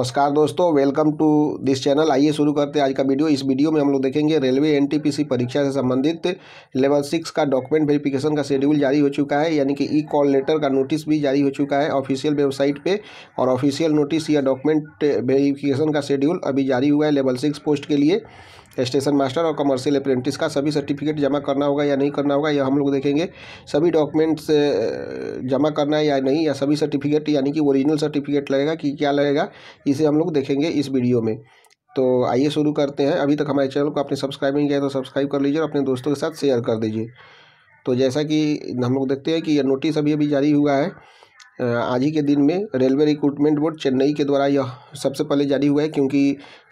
नमस्कार दोस्तों welcome to this channel आइए शुरू करते हैं आज का वीडियो इस वीडियो में हम लोग देखेंगे रेलवे एनटीपीसी परीक्षा से संबंधित लेवल सिक्स का डॉक्यूमेंट वेरिफिकेशन का शेड्यूल जारी हो चुका है यानी कि ई कॉल लेटर का नोटिस भी जारी हो चुका है ऑफिशियल वेबसाइट पे और ऑफिशियल नोटिस या डॉक्यूमेंट वेरीफिकेशन का शेड्यूल अभी जारी हुआ है लेवल सिक्स पोस्ट के लिए स्टेशन मास्टर और कमर्शियल अप्रेंटिस का सभी सर्टिफिकेट जमा करना होगा या नहीं करना होगा यह हम लोग देखेंगे सभी डॉक्यूमेंट्स जमा करना है या नहीं या सभी सर्टिफिकेट यानी कि ओरिजिनल सर्टिफिकेट लगेगा कि क्या लगेगा इसे हम लोग देखेंगे इस वीडियो में तो आइए शुरू करते हैं अभी तक हमारे चैनल को आपने सब्सक्राइब नहीं किया तो सब्सक्राइब कर लीजिए और अपने दोस्तों के साथ शेयर कर दीजिए तो जैसा कि हम लोग देखते हैं कि यह नोटिस अभी अभी जारी हुआ है आज ही के दिन में रेलवे रिक्रूटमेंट बोर्ड चेन्नई के द्वारा यह सबसे पहले जारी हुआ है क्योंकि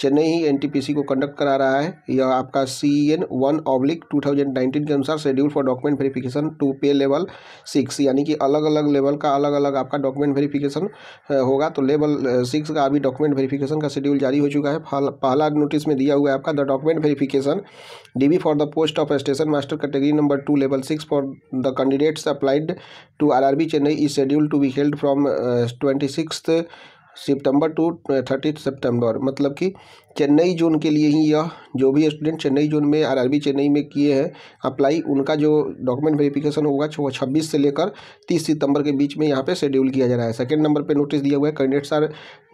चेन्नई ही एनटीपीसी को कंडक्ट करा रहा है यह आपका C N one oblique two thousand nineteen के अनुसार schedule for document verification to pay level six यानी कि अलग अलग लेवल का अलग अलग आपका डॉक्यूमेंट वेरीफिकेशन होगा तो लेवल सिक्स का अभी डॉक्यूमेंट वेरीफिकेशन का शेड्यूल जारी हो चुका है पहला नोटिस में दिया हुआ है आपका the document verification D for the post of station master category number two level six for the candidates applied to R R B Chennai is schedule to be held from twenty six September to thirty September मतलब कि Chennai zone के लिए ही यह जो भी student Chennai zone में RRB Chennai में किए हैं अप्लाई उनका जो डॉक्यूमेंट वेरिफिकेशन होगा वो छब्बीस से लेकर तीस सितंबर के बीच में यहाँ पे शेड्यूल किया जा रहा है सेकेंड नंबर पे नोटिस दिया हुआ है candidates are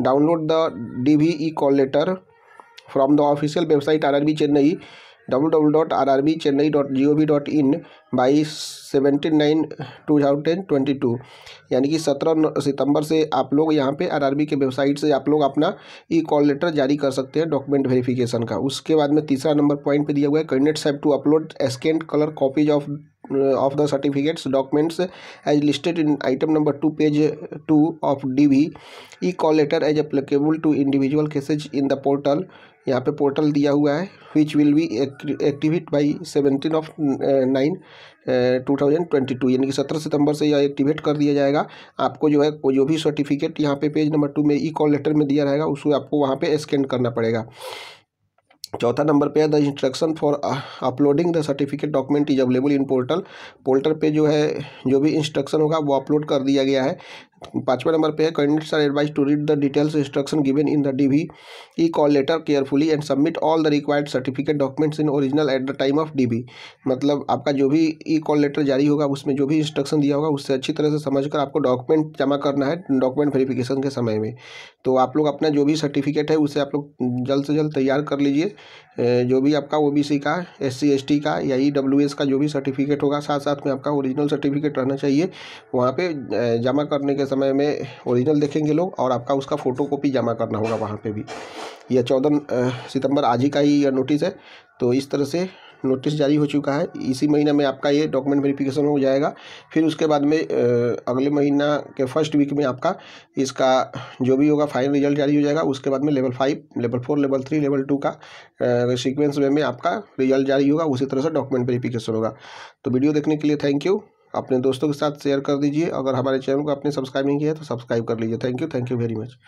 download the D call letter from the official website R Chennai W W dot R R B Chennai dot G O V dot in by seventeen nine two thousand ten twenty two यानी कि सत्रह सितंबर से आप लोग यहाँ पे RRB के website से आप लोग अपना ई कॉल लेटर जारी कर सकते हैं डॉक्यूमेंट वेरिफिकेशन का उसके बाद में तीसरा नंबर पॉइंट पे दिया हुआ है candidate save to upload scan colour copies of of the certificates documents as listed in item number two page two of D V E call letter as applicable to individual cases in the portal यहाँ पे portal दिया हुआ है which will be activate by seventeen of nine two thousand twenty two यानी कि सत्रह सितंबर से यह एक्टिवेट कर दिया जाएगा आपको जो है जो भी सर्टिफिकेट यहाँ पे पेज नंबर टू में ई कॉल लेटर में दिया रहेगा उसको आपको वहाँ पे स्कैन करना पड़ेगा चौथा नंबर पे है the instruction for uploading the certificate document is available in portal portal पे जो है जो भी इंस्ट्रक्शन होगा वो अपलोड कर दिया गया है पाँचवें नंबर पे है candidates are advise to read the details instruction given in the D V E call letter carefully and submit all the required certificate documents in original at the time of D V मतलब आपका जो भी ई call letter जारी होगा उसमें जो भी instruction दिया होगा उससे अच्छी तरह से समझ कर आपको डॉक्यूमेंट जमा करना है डॉक्यूमेंट वेरिफिकेशन के समय में तो आप लोग अपना जो भी सर्टिफिकेट है उसे आप लोग जल्द से जल्द तैयार कर लीजिए जो भी आपका ओ बी सी का एस सी एस टी का या ई डब्ल्यू एस का जो भी सर्टिफिकेट होगा साथ साथ में आपका ओरिजिनल सर्टिफिकेट रहना चाहिए वहाँ पर जमा करने के समय में ओरिजिनल देखेंगे लोग और आपका उसका फ़ोटो कॉपी जमा करना होगा वहाँ पे भी यह चौदह सितंबर आज ही का ही यह नोटिस है तो इस तरह से नोटिस जारी हो चुका है इसी महीने में आपका ये डॉक्यूमेंट वेरिफिकेशन हो जाएगा फिर उसके बाद में अगले महीना के फर्स्ट वीक में आपका इसका जो भी होगा फाइनल रिजल्ट जारी हो जाएगा उसके बाद में level five level four level three level two का सीक्वेंस में, में आपका रिजल्ट जारी होगा उसी तरह से डॉक्यूमेंट वेरीफिकेशन होगा तो वीडियो देखने के लिए थैंक यू अपने दोस्तों के साथ शेयर कर दीजिए अगर हमारे चैनल को आपने सब्सक्राइब नहीं किया है तो सब्सक्राइब कर लीजिए thank you thank you very much